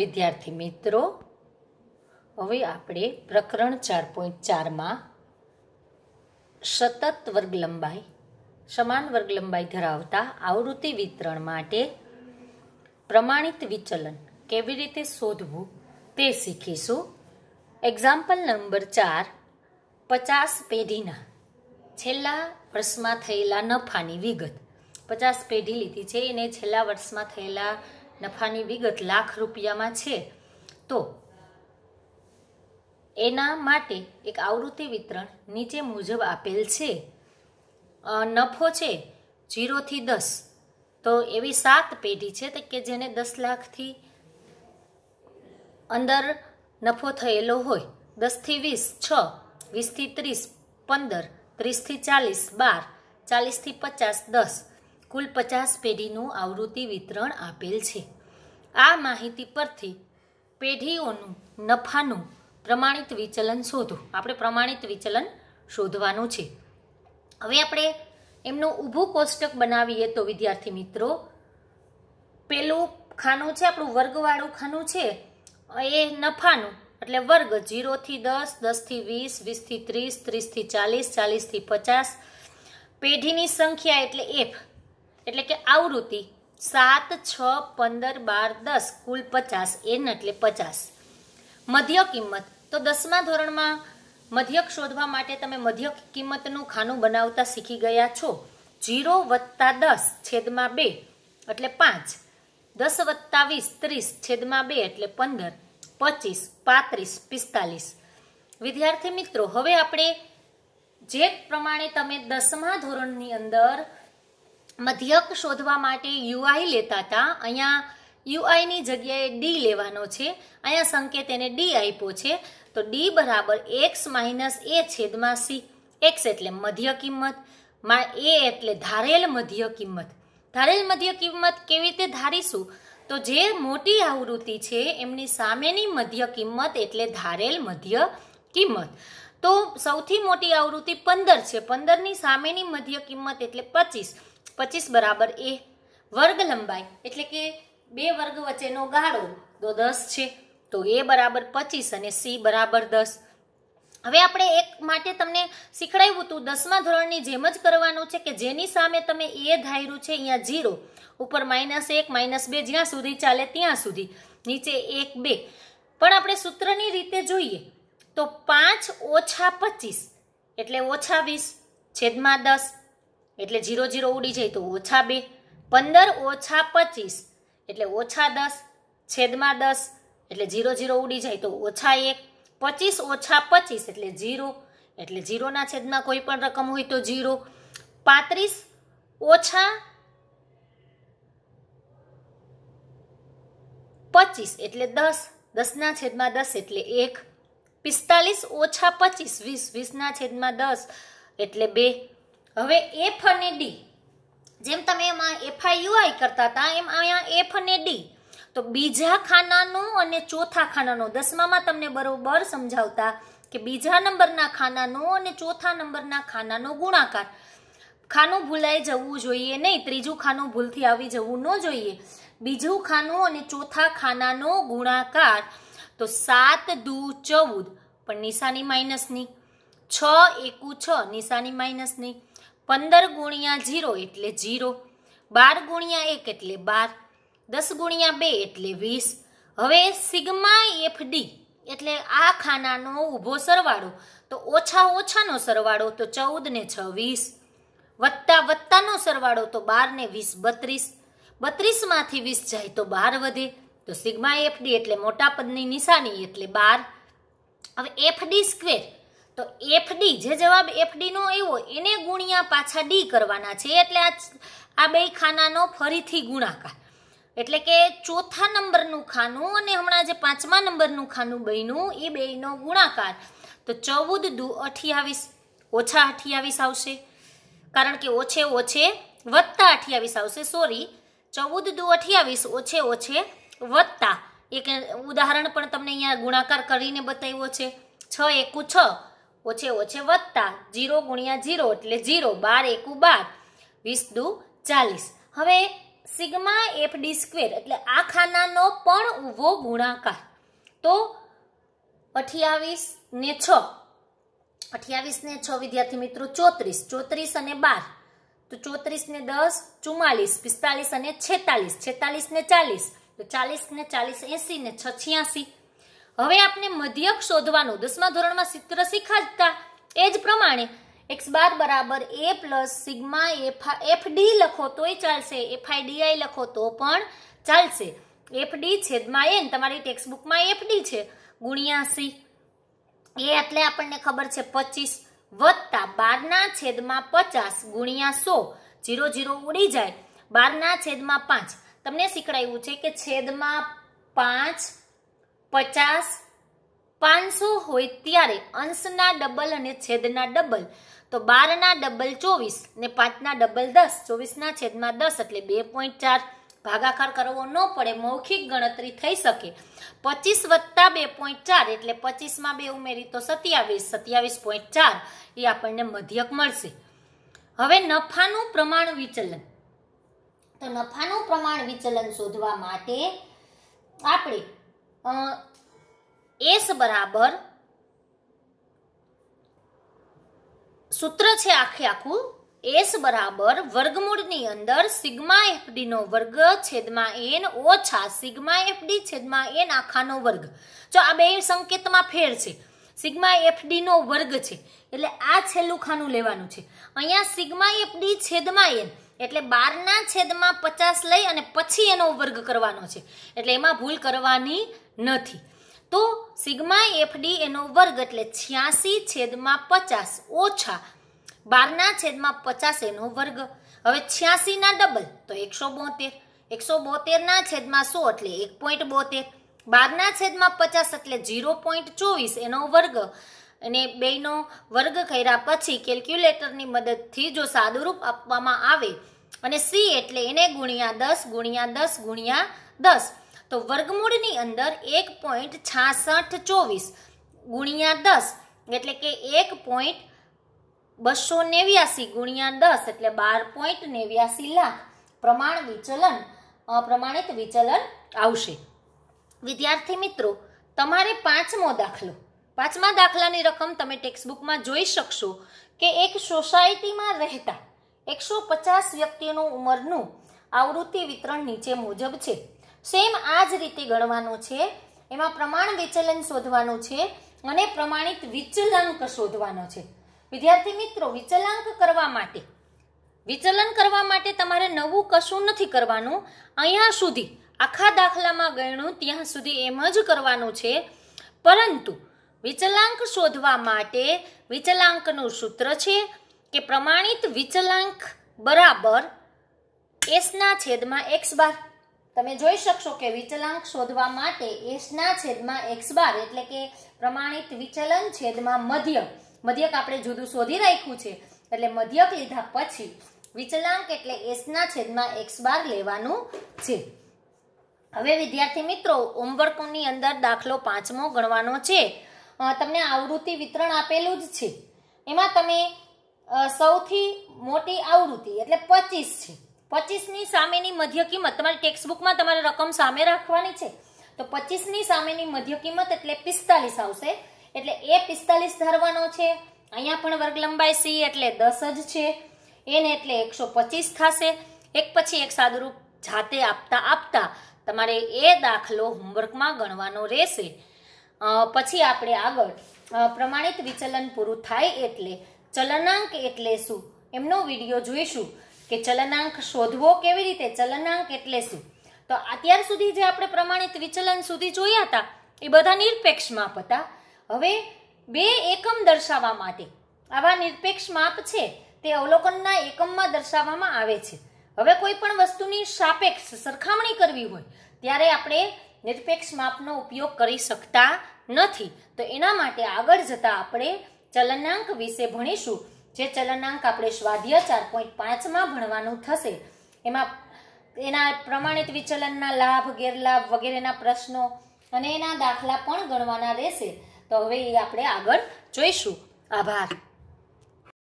વિદ્યાર્થી મિત્રો હવે આપણે પ્રકરણ ચાર પોઈન્ટ ચારમાં સતત વર્ગ લંબાઈ સમાન વર્ગ લંબાઈ ધરાવતા આવૃત્તિ વિતરણ માટે પ્રમાણિત વિચલન કેવી રીતે શોધવું તે શીખીશું એક્ઝામ્પલ નંબર ચાર પચાસ પેઢીના છેલ્લા વર્ષમાં થયેલા નફાની વિગત પચાસ પેઢી લીધી છે એને છેલ્લા વર્ષમાં થયેલા નફાની વિગત લાખ રૂપિયામાં છે તો એના માટે એક આવૃત્તિ વિતરણ નીચે મુજબ આપેલ છે નફો છે જીરોથી દસ તો એવી સાત પેઢી છે કે જેને દસ લાખથી અંદર નફો થયેલો હોય દસથી વીસ છ વીસથી ત્રીસ પંદર ત્રીસથી ચાલીસ બાર ચાલીસથી પચાસ દસ કુલ પચાસ પેઢીનું આવૃત્તિ વિતરણ આપેલ છે આ માહિતી પરથી પેઢીઓનું નફાનું પ્રમાણિત વિચલન શોધો આપણે પ્રમાણિત વિચલન શોધવાનું છે હવે આપણે એમનું ઊભું કોષ્ટક બનાવીએ તો વિદ્યાર્થી મિત્રો પેલું ખાનું છે આપણું વર્ગવાળું ખાનું છે એ નફાનું એટલે વર્ગ જીરોથી દસ દસથી વીસ વીસથી ત્રીસ ત્રીસથી ચાલીસ ચાલીસથી પચાસ પેઢીની સંખ્યા એટલે એફ એટલે કે આવૃત્તિ સાત છ પંદર બાર દસ કુલ પચાસ એન એટલે પચાસ મધ્ય કિંમત તો દસમા ધોરણમાં મધ્યક શોધવા માટે તમે મધ્યક કિંમતનું ખાનું બનાવતા શીખી ગયા છો જીરો વત્તા દસ છેદમાં બે એટલે પાંચ દસ વત્તા વીસ ત્રીસ છેદમાં બે એટલે પંદર પચીસ પાંત્રીસ પિસ્તાલીસ વિદ્યાર્થી મિત્રો હવે આપણે જે પ્રમાણે તમે દસમા ધોરણની અંદર મધ્યક શોધવા માટે યુઆઈ લેતા હતા અહીંયા યુઆઈની જગ્યાએ ડી લેવાનો છે અહીંયા સંકેત એને ડી આપ્યો છે તો ડી બરાબર એક્સ માઇનસ એ છેદમાં સી એક્સ એટલે મધ્ય કિંમત એ એટલે ધારેલ મધ્ય કિંમત ધારેલ મધ્ય કિંમત કેવી રીતે ધારીશું તો જે મોટી આવૃત્તિ છે એમની સામેની મધ્ય કિંમત એટલે ધારેલ મધ્ય કિંમત તો સૌથી મોટી આવૃત્તિ પંદર છે પંદરની સામેની મધ્ય કિંમત એટલે પચીસ પચીસ બરાબર એ વર્ગ લંબાઈ એટલે કે બે વર્ગ વચ્ચેનો ગાળો તો દસ છે તો એ બરાબર પચીસ અને સી બરાબર દસ હવે આપણે એક માટે તમને શીખડાવ્યું હતું દસમા ધોરણની જેમ જ કરવાનું છે કે જેની સામે તમે એ ધાર્યું છે અહીંયા ઝીરો ઉપર માઇનસ એક માઇનસ બે જ્યાં સુધી ચાલે ત્યાં સુધી નીચે એક બે પણ આપણે સૂત્રની રીતે જોઈએ તો પાંચ ઓછા પચીસ એટલે ઓછા વીસ છેદમાં દસ એટલે જીરો જીરો ઉડી જાય તો ઓછા બે પંદર ઓછા પચીસ એટલે ઓછા દસ છેદમાં દસ એટલે જીરો જીરો ઉડી જાય તો ઓછા એક પચીસ ઓછા પચીસ એટલે જીરો એટલે જીરોના છેદમાં કોઈ પણ રકમ હોય તો જીરો પાંત્રીસ ઓછા પચીસ એટલે દસ દસના છેદમાં દસ એટલે એક પિસ્તાલીસ ઓછા પચીસ વીસ વીસના છેદમાં દસ એટલે બે હવે એફ અને ડી જેમ તમે એમાં એફઆઈયુઆઈ કરતા હતા એમ અહીંયા એફ અને ડી તો બીજા ખાનાનું અને ચોથા ખાનાનું દસમામાં તમને બરોબર સમજાવતા કે બીજા નંબરના ખાનાનો અને ચોથા નંબરના ખાનાનો ગુણાકાર ખાનું ભૂલાઈ જવું જોઈએ નહીં ત્રીજું ખાનું ભૂલથી આવી જવું ન જોઈએ બીજું ખાનું અને ચોથા ખાનાનો ગુણાકાર તો સાત દુ ચૌદ પણ નિશાની માઇનસની છ એકુ છ નિશાની માઇનસની પંદર ગુણ્યા જીરો એટલે જીરો બાર ગુણ્યા એક એટલે બાર દસ ગુણ્યા બે એટલે વીસ હવે સિગ્મા એફડી એટલે આ ખાનાનો ઊભો સરવાળો તો ઓછા ઓછાનો સરવાળો તો ચૌદ ને છવ્વીસ વત્તા વત્તાનો સરવાળો તો બાર ને વીસ બત્રીસ બત્રીસમાંથી વીસ જાય તો બાર વધે તો સિગ્મા એફડી એટલે મોટા પદની નિશાની એટલે બાર હવે એફ ડી સ્ક્વેર તો એફડી જે જવાબ એફડીનો આવ્યો એને ગુણ્યા પાછા ડી કરવાના છે એટલે આ આ બે ખાનાનો ફરીથી ગુણાકાર એટલે કે ચોથા નંબરનું ખાનું અને હમણાં જે પાંચમા નંબરનું ખાનું બન્યું એ બેયનો ગુણાકાર તો ચૌદ દુ અઠ્યાવીસ ઓછા અઠ્યાવીસ આવશે કારણ કે ઓછે ઓછે વત્તા અઠ્યાવીસ આવશે સોરી ચૌદ દુ અઠ્યાવીસ ઓછે ઓછે વત્તા એક ઉદાહરણ પણ તમને અહીંયા ગુણાકાર કરીને બતાવ્યો છે છ એકુ છ ઓછે ઓછે વધતા જીરો ગુણ્યા જીરો એટલે જીરો બાર એકુ બાર વીસ દુ ચાલીસ હવે સિગ્મા એફ ડી સ્ક્વેર એટલે આ ખાનાનો પણ ઊભો ગુણાકાર તો અઠ્યાવીસ ને છ અઠ્યાવીસ ને છ વિદ્યાર્થી મિત્રો ચોત્રીસ ચોત્રીસ અને બાર તો ચોત્રીસ ને દસ ચુમ્માલીસ પિસ્તાલીસ અને છેતાલીસ છેતાલીસ ને ચાલીસ તો ચાલીસ ને ચાલીસ એસી ને છ છ્યાસી હવે આપને મધ્યક શોધવાનું દસમા ધોરણમાં સિત્ર શીખાતા એ જ પ્રમાણે એક્સ બાર બરાબર એ પ્લસ સિગ્મા એફા એફ ડી લખો તોય ચાલશે એફઆઈ ડીઆઈ લખો તો પણ ચાલશે એફ ડી છેદમાં એન તમારી ટેક્સ્ટબુકમાં એફ ડી છે ગુણ્યા સી એ એટલે આપણને ખબર છે પચીસ વત્તા બારના છેદમાં પચાસ ગુણ્યા સો જીરો જીરો ઉડી જાય બારના છેદમાં પાંચ તમને શીખડાયું છે કે છેદમાં પાંચ પચાસ પાંચસો હોય ત્યારે અંશના ડબલ અને છેદના ડબલ તો બારના ડબલ ચોવીસ ને પાંચના ડબલ દસ ચોવીસના છેદમાં દસ એટલે બે પોઈન્ટ ચાર ભાગાકાર કરવો ન પડે મૌખિક ગણતરી થઈ શકે પચીસ વત્તા બે પોઈન્ટ ચાર એટલે પચીસમાં બે ઉમેરી તો સત્યાવીસ સત્યાવીસ પોઈન્ટ ચાર એ આપણને મધ્યક મળશે હવે નફાનું પ્રમાણ વિચલન તો નફાનું પ્રમાણ વિચલન શોધવા માટે આપણે એસ બરાબર સૂત્ર છે આખે આખું એસ બરાબર વર્ગમૂળની અંદર સિગ્મા એફડી નો વર્ગ છેદમાં એન ઓછા સિગ્મા એફડી છેદમાં એન આખાનો વર્ગ જો આ બે સંકેતમાં ફેર છે સિગ્મા એફડી નો વર્ગ છે એટલે આ છેલ્લું ખાનું લેવાનું છે અહીંયા સિગ્મા એફડી છેદમાં એન એટલે બારના છેદમાં પચાસ લઈ અને પછી એનો વર્ગ કરવાનો છે એટલે એમાં ભૂલ કરવાની નથી તો સિગ્મા એફડી એનો વર્ગ એટલે છ્યાસી છેદમાં પચાસ ઓછા બારના છેદમાં પચાસ એનો વર્ગ હવે છ્યાસીના ડબલ તો એકસો બોતેર એકસો બોતેરના છેદમાં સો એટલે એક પોઈન્ટ બોતેર બારના છેદમાં પચાસ એટલે ઝીરો પોઈન્ટ ચોવીસ એનો વર્ગ અને બેનો વર્ગ કર્યા પછી કેલ્ક્યુલેટરની મદદથી જો સાદુરૂપ આપવામાં આવે અને સી એટલે એને ગુણ્યા દસ ગુણ્યા દસ ગુણ્યા દસ તો વર્ગમૂળની અંદર એક પોઈન્ટ છાસઠ ચોવીસ ગુણ્યા દસ એટલે કે એક પોઈન્ટ બસો નેવ્યાસી ગુણ્યા દસ એટલે બાર પોઈન્ટ નેવ્યાસી લાખ પ્રમાણ વિચલન પ્રમાણિત વિચલન આવશે વિદ્યાર્થી મિત્રો તમારે પાંચમો દાખલો પાંચમા દાખલાની રકમ તમે ટેક્સબુકમાં જોઈ શકશો કે એક સોસાયટીમાં રહેતા એકસો પચાસ વ્યક્તિનું ઉંમરનું આવૃત્તિ વિતરણ નીચે મુજબ છે સેમ આ જ રીતે ગણવાનો છે એમાં પ્રમાણ વિચલન શોધવાનું છે અને પ્રમાણિત વિચલાંક શોધવાનો છે વિદ્યાર્થી મિત્રો વિચલાંક કરવા માટે વિચલન કરવા માટે તમારે નવું કશું નથી કરવાનું અહીંયા સુધી આખા દાખલામાં ગણ્યું ત્યાં સુધી એમ જ કરવાનું છે પરંતુ વિચલાંક શોધવા માટે વિચલાંકનું સૂત્ર છે કે પ્રમાણિત વિચલાંક બરાબર એસના છેદમાં એક્સ બાર તમે જોઈ શકશો કે વિચલાંક શોધવા માટે એસના છેદમાં એક્સ બાર એટલે કે પ્રમાણિત વિચલન છેદમાં મધ્યક મધ્યક આપણે જુદું શોધી રાખ્યું છે એટલે મધ્યક લીધા પછી વિચલાંક એટલે એસના છેદમાં એક્સ બાર લેવાનું છે હવે વિદ્યાર્થી મિત્રો હોમવર્કની અંદર દાખલો પાંચમો ગણવાનો છે તમને આવૃત્તિ વિતરણ આપેલું જ છે એમાં તમે સૌથી મોટી આવૃત્તિ એટલે પચીસ છે પચીસની સામેની મધ્ય કિંમત તમારી ટેક્સ્ટબુકમાં તમારે રકમ સામે રાખવાની છે તો પચીસની સામેની મધ્ય કિંમત એટલે પિસ્તાલીસ આવશે એટલે એ પિસ્તાલીસ ધારવાનો છે અહીંયા પણ વર્ગ લંબાઈ સી એટલે દસ જ છે એને એટલે એકસો પચીસ થશે એક પછી એક સાદુરૂપ જાતે આપતા આપતા તમારે એ દાખલો હોમવર્કમાં ગણવાનો રહેશે પછી આપણે આગળ પ્રમાણિત વિચલન પૂરું થાય એટલે ચલનાંક એટલે શું એમનો વિડીયો જોઈશું કે ચલનાંક શોધવો કેવી રીતે ચલનાંક એટલે શું તો અત્યાર સુધી જે આપણે પ્રમાણિત વિચલન સુધી જોયા હતા એ બધા નિરપેક્ષ માપ હતા હવે બે એકમ દર્શાવવા માટે આવા નિરપેક્ષ માપ છે તે અવલોકનના એકમમાં દર્શાવવામાં આવે છે હવે કોઈ પણ વસ્તુની સાપેક્ષ સરખામણી કરવી હોય ત્યારે આપણે નિરપેક્ષ માપનો ઉપયોગ કરી શકતા નથી તો એના માટે આગળ જતાં આપણે ચલનાંક વિશે ભણીશું જે ચલનાંક આપણે સ્વાધ્ય ચાર પોઈન્ટ પાંચમાં ભણવાનું થશે એમાં એના પ્રમાણિત વિચલનના લાભ ગેરલાભ વગેરેના પ્રશ્નો અને એના દાખલા પણ ગણવાના રહેશે તો હવે એ આપણે આગળ જોઈશું આભાર